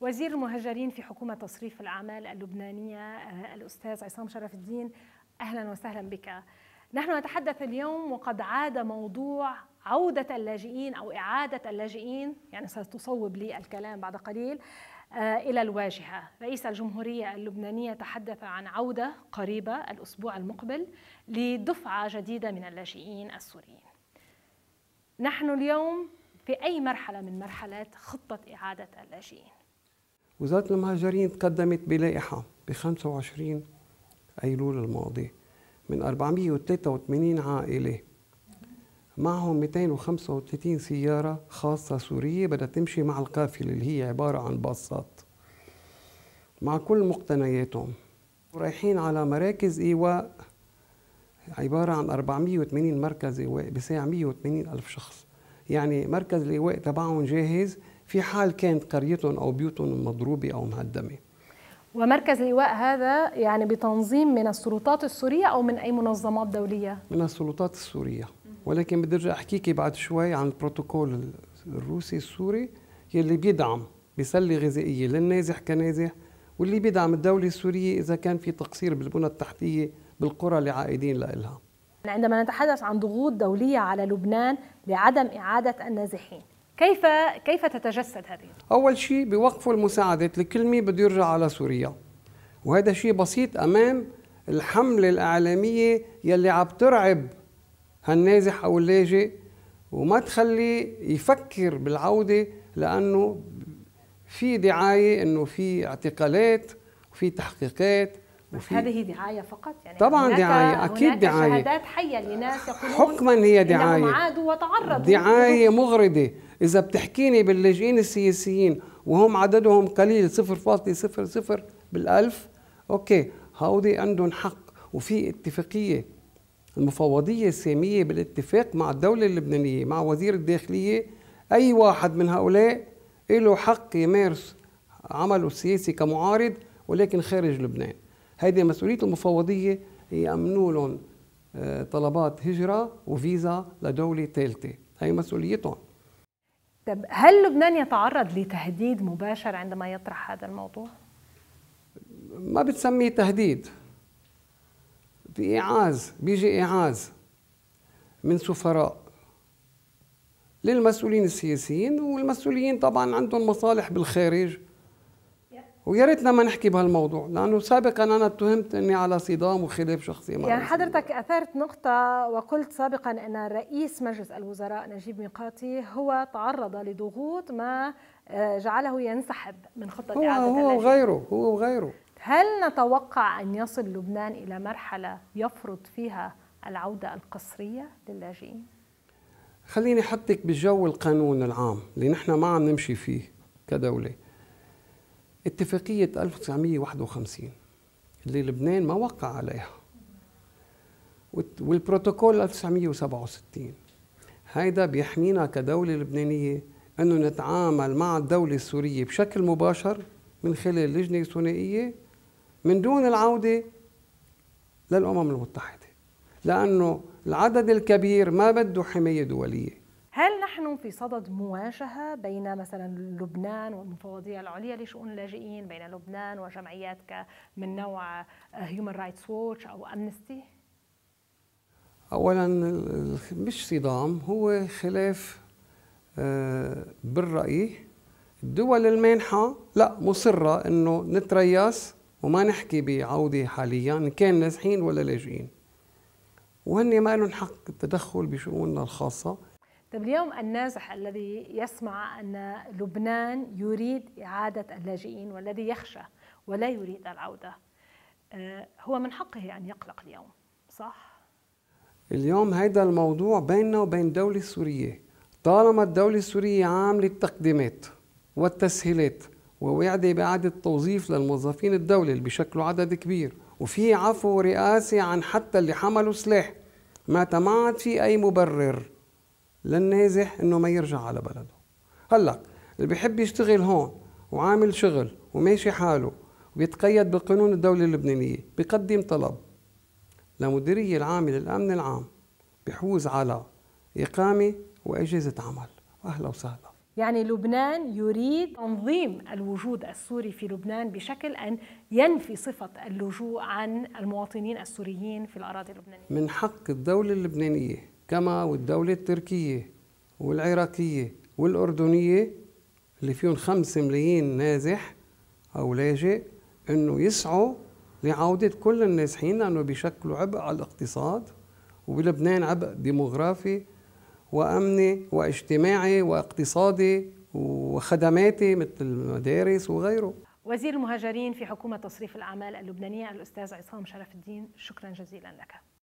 وزير المهاجرين في حكومة تصريف الأعمال اللبنانية آه، الأستاذ عصام شرف الدين أهلا وسهلا بك نحن نتحدث اليوم وقد عاد موضوع عودة اللاجئين أو إعادة اللاجئين يعني ستصوب لي الكلام بعد قليل آه، إلى الواجهة رئيس الجمهورية اللبنانية تحدث عن عودة قريبة الأسبوع المقبل لدفعة جديدة من اللاجئين السوريين نحن اليوم في أي مرحلة من مرحلات خطة إعادة اللاجئين وزارة المهاجرين تقدمت بلائحة ب 25 أيلول الماضي من 483 عائلة معهم 235 سيارة خاصة سورية بدها تمشي مع القافلة اللي هي عبارة عن باصات مع كل مقتنياتهم ورايحين على مراكز إيواء عبارة عن 480 مركز إيواء بساع 180 ألف شخص يعني مركز الإيواء تبعهم جاهز في حال كانت قريتهم أو بيوتهم مضروبة أو مهدمة ومركز الإيواء هذا يعني بتنظيم من السلطات السورية أو من أي منظمات دولية؟ من السلطات السورية ولكن بدي أرجع أحكيكي بعد شوي عن البروتوكول الروسي السوري يلي بيدعم بسلة غذائية للنازح كنازح واللي بيدعم الدولة السورية إذا كان في تقصير بالبنى التحتية بالقرى اللي عائدين لها عندما نتحدث عن ضغوط دولية على لبنان لعدم إعادة النازحين كيف كيف تتجسد هذه؟ اول شيء بوقفوا المساعدات لكل مين بده يرجع على سوريا وهذا شيء بسيط امام الحمله الاعلاميه يلي عم ترعب هالنازح او اللاجئ وما تخلي يفكر بالعوده لانه في دعايه انه في اعتقالات وفي تحقيقات وفي هذه دعاية فقط يعني طبعا دعاية أكيد هناك دعاية شهادات حية لناس يقولون حكما هي دعاية عادوا وتعرضوا دعاية مغردة إذا بتحكيني باللاجئين السياسيين وهم عددهم قليل 0.00 بالألف أوكي هودي عندهم حق وفي اتفاقية المفوضية السامية بالاتفاق مع الدولة اللبنانية مع وزير الداخلية أي واحد من هؤلاء له حق يمارس عمله السياسي كمعارض ولكن خارج لبنان هذه مسؤولية المفوضية يأمنوا لهم آه، طلبات هجرة وفيزا لدولة ثالثة هي مسؤوليتهم طب هل لبنان يتعرض لتهديد مباشر عندما يطرح هذا الموضوع؟ ما بتسميه تهديد في إعاز بيجي إعاز من سفراء للمسؤولين السياسيين والمسؤولين طبعا عندهم مصالح بالخارج ويا ريتنا ما نحكي بهالموضوع لانه سابقا انا اتهمت اني على صدام وخلاف شخصي مع يعني حضرتك اثرت نقطه وقلت سابقا ان رئيس مجلس الوزراء نجيب ميقاتي هو تعرض لضغوط ما آه، جعله ينسحب من خطه هو اعاده هو وغيره هو وغيره هل نتوقع ان يصل لبنان الى مرحله يفرض فيها العوده القسريه للاجئين؟ خليني احطك بالجو القانون العام اللي نحن ما عم نمشي فيه كدوله اتفاقية 1951 اللي لبنان ما وقع عليها والبروتوكول 1967 هيدا بيحمينا كدولة لبنانية أنه نتعامل مع الدولة السورية بشكل مباشر من خلال لجنة ثنائية من دون العودة للأمم المتحدة لأنه العدد الكبير ما بده حماية دولية هل نحن في صدد مواجهة بين مثلا لبنان والمفوضية العليا لشؤون اللاجئين بين لبنان وجمعيات من نوع هيومن رايتس ووتش أو أمنستي؟ أولا مش صدام هو خلاف آه، بالرأي الدول المانحة لا مصرة أنه نترياس وما نحكي بعودة حاليا كان نازحين ولا لاجئين وهن ما لهم حق التدخل بشؤوننا الخاصة طيب اليوم النازح الذي يسمع أن لبنان يريد إعادة اللاجئين والذي يخشى ولا يريد العودة آه، هو من حقه أن يقلق اليوم صح؟ اليوم هيدا الموضوع بيننا وبين الدولة السورية طالما الدولة السورية عاملة التقديمات والتسهيلات ووعدة بإعادة توظيف للموظفين الدولة اللي بشكل عدد كبير وفي عفو رئاسي عن حتى اللي حملوا سلاح ما تمعت في أي مبرر للنازح انه ما يرجع على بلده هلا اللي بيحب يشتغل هون وعامل شغل وماشي حاله وبيتقيد بقانون الدولة اللبنانية بقدم طلب لمديرية العامة للأمن العام بحوز على إقامة وإجازة عمل أهلا وسهلا يعني لبنان يريد تنظيم الوجود السوري في لبنان بشكل أن ينفي صفة اللجوء عن المواطنين السوريين في الأراضي اللبنانية من حق الدولة اللبنانية كما والدولة التركية والعراقية والأردنية اللي فيهم خمس ملايين نازح أو لاجئ أنه يسعوا لعودة كل النازحين لأنه بيشكلوا عبء على الاقتصاد وبلبنان عبء ديموغرافي وأمني واجتماعي واقتصادي وخدماتي مثل المدارس وغيره وزير المهاجرين في حكومة تصريف الأعمال اللبنانية الأستاذ عصام شرف الدين شكرا جزيلا لك